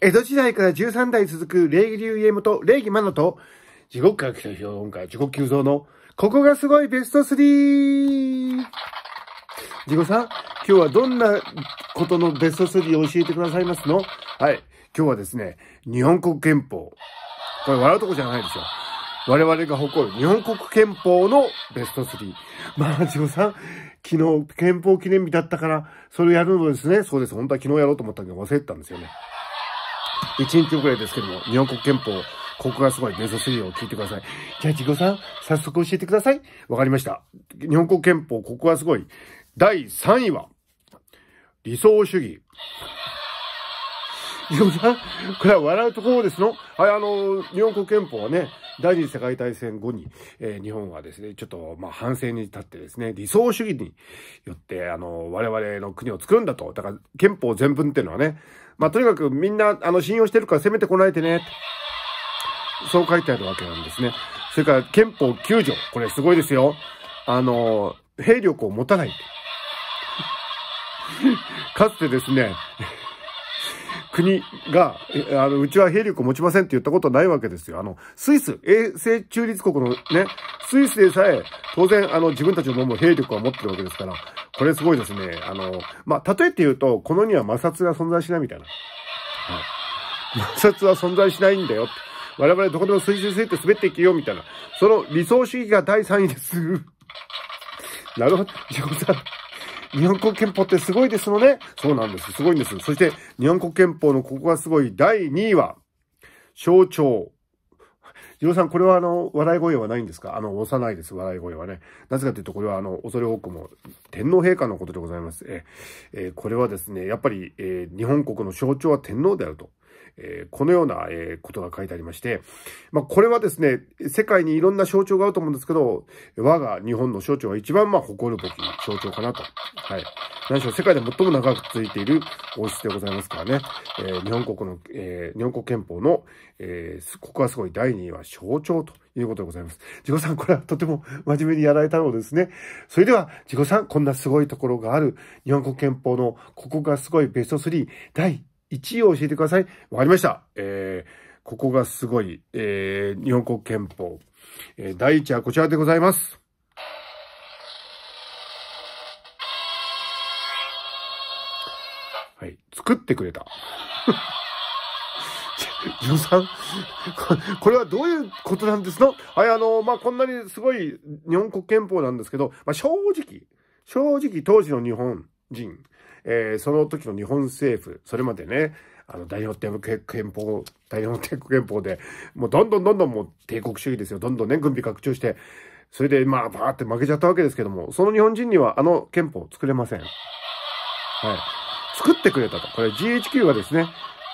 江戸時代から13代続く礼儀流家元、礼儀マナと、地獄から来た評論家、地獄急増の、ここがすごいベスト 3! 地獄さん、今日はどんなことのベスト3を教えてくださいますのはい。今日はですね、日本国憲法。これ笑うとこじゃないですよ。我々が誇る日本国憲法のベスト3。まあ、地獄さん、昨日憲法記念日だったから、それをやるのですね。そうです。本当は昨日やろうと思ったけど忘れてたんですよね。1日遅れですけども、日本国憲法、ここがすごいベース3を聞いてください。じゃあ、ジゴさん、早速教えてください。わかりました。日本国憲法、ここがすごい。第3位は、理想主義。ジゴさん、これは笑うところですのはい、あの、日本国憲法はね、第二次世界大戦後に、えー、日本はですね、ちょっと、まあ、反省に立ってですね、理想主義によって、あの、我々の国を作るんだと。だから、憲法全文っていうのはね、まあ、とにかくみんな、あの、信用してるから攻めてこないでね。そう書いてあるわけなんですね。それから、憲法9条。これすごいですよ。あの、兵力を持たない。かつてですね、国が、あの、うちは兵力を持ちませんって言ったことないわけですよ。あの、スイス、衛星中立国のね、スイスでさえ、当然、あの、自分たちのも兵力は持ってるわけですから、これすごいですね。あの、まあ、例えて言うと、このには摩擦が存在しないみたいな。はい。摩擦は存在しないんだよ。我々どこでもスイスって滑っていけよ、みたいな。その理想主義が第3位です。なるほど。さん。日本国憲法ってすごいですのね。そうなんです。すごいんです。そして、日本国憲法のここがすごい第2位は、象徴。ジロさん、これはあの、笑い声はないんですかあの、幼いです、笑い声はね。なぜかというと、これはあの、恐れ多くも、天皇陛下のことでございます。え、えー、これはですね、やっぱり、えー、日本国の象徴は天皇であると。えー、このような、えー、ことが書いてありまして、まあ、これはですね、世界にいろんな象徴があると思うんですけど、我が日本の象徴は一番、まあ、誇るべき象徴かなと。はい。何しろ世界で最も長く続いている王室でございますからね、えー、日本国の、えー、日本国憲法の、えー、ここはすごい第2位は象徴ということでございます。自己さん、これはとても真面目にやられたのですね。それでは、自己さん、こんなすごいところがある日本国憲法のここがすごいベスト3第1位を教えてください。わかりました。えー、ここがすごい、えー、日本国憲法。えー、第1位はこちらでございます。はい、作ってくれた。ジョンさん これはどういうことなんですのはい、あの、まあ、こんなにすごい日本国憲法なんですけど、まあ、正直、正直当時の日本人、えー、その時の日本政府、それまでね、あの、大日本憲法、大日本帝国憲法で、もうどんどんどんどんもう帝国主義ですよ。どんどんね、軍備拡張して、それでまあ、バーって負けちゃったわけですけども、その日本人にはあの憲法を作れません。はい。作ってくれたと。これ GHQ がですね、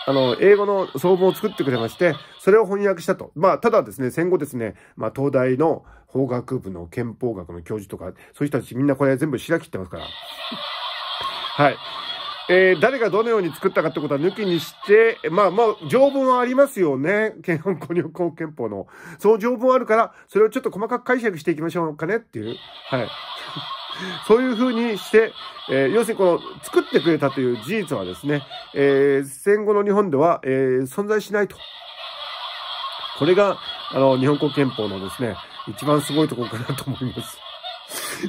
あの、英語の総文を作ってくれまして、それを翻訳したと。まあ、ただですね、戦後ですね、まあ、東大の法学部の憲法学の教授とか、そういう人たちみんなこれ全部白切ってますから。はい。えー、誰がどのように作ったかってことは抜きにして、まあまあ、条文はありますよね。憲法公入公憲法の。その条文あるから、それをちょっと細かく解釈していきましょうかねっていう。はい。そういうふうにして、えー、要するにこの作ってくれたという事実はですね、えー、戦後の日本では、えー、存在しないと。これが、あの、日本国憲法のですね、一番すごいところかなと思います。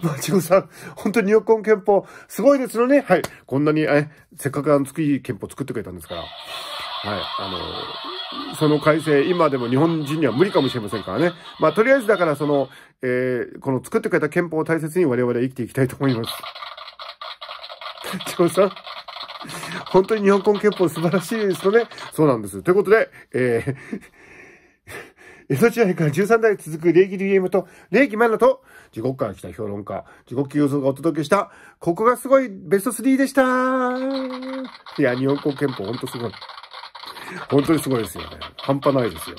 まあ、ちごさん、本当に日本憲法、すごいですよね。はい。こんなに、え、せっかくあの、月いい憲法作ってくれたんですから。はい。あの、その改正、今でも日本人には無理かもしれませんからね。まあ、とりあえずだからその、えー、この作ってくれた憲法を大切に我々は生きていきたいと思います。ちうさん。本当に日本国憲法素晴らしいですよね。そうなんです。ということで、えー江戸時代から13代続く礼儀リームと、礼儀マナと、地獄から来た評論家、地獄級予がお届けした、ここがすごいベスト3でしたいや、日本国憲法ほんとすごい。本当にすごいですよね。半端ないですよ。